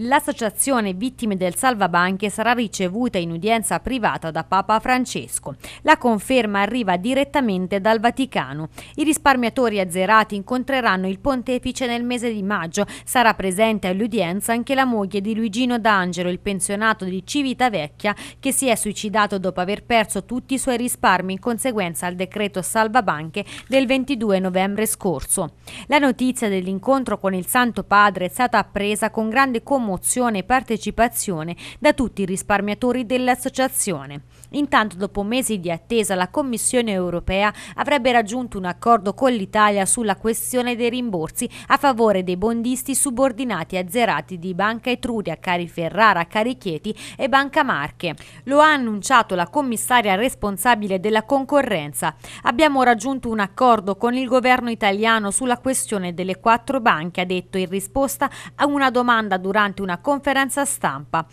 L'associazione Vittime del Salvabanche sarà ricevuta in udienza privata da Papa Francesco. La conferma arriva direttamente dal Vaticano. I risparmiatori azzerati incontreranno il pontefice nel mese di maggio. Sarà presente all'udienza anche la moglie di Luigino D'Angelo, il pensionato di Civitavecchia, che si è suicidato dopo aver perso tutti i suoi risparmi in conseguenza al decreto Salvabanche del 22 novembre scorso. La notizia dell'incontro con il Santo Padre è stata appresa con grande comune promozione e partecipazione da tutti i risparmiatori dell'associazione. Intanto, dopo mesi di attesa, la Commissione europea avrebbe raggiunto un accordo con l'Italia sulla questione dei rimborsi a favore dei bondisti subordinati azzerati di Banca Etruria, Cari Ferrara, Cari Chieti e Banca Marche. Lo ha annunciato la commissaria responsabile della concorrenza. Abbiamo raggiunto un accordo con il governo italiano sulla questione delle quattro banche, ha detto in risposta a una domanda durante durante una conferenza stampa.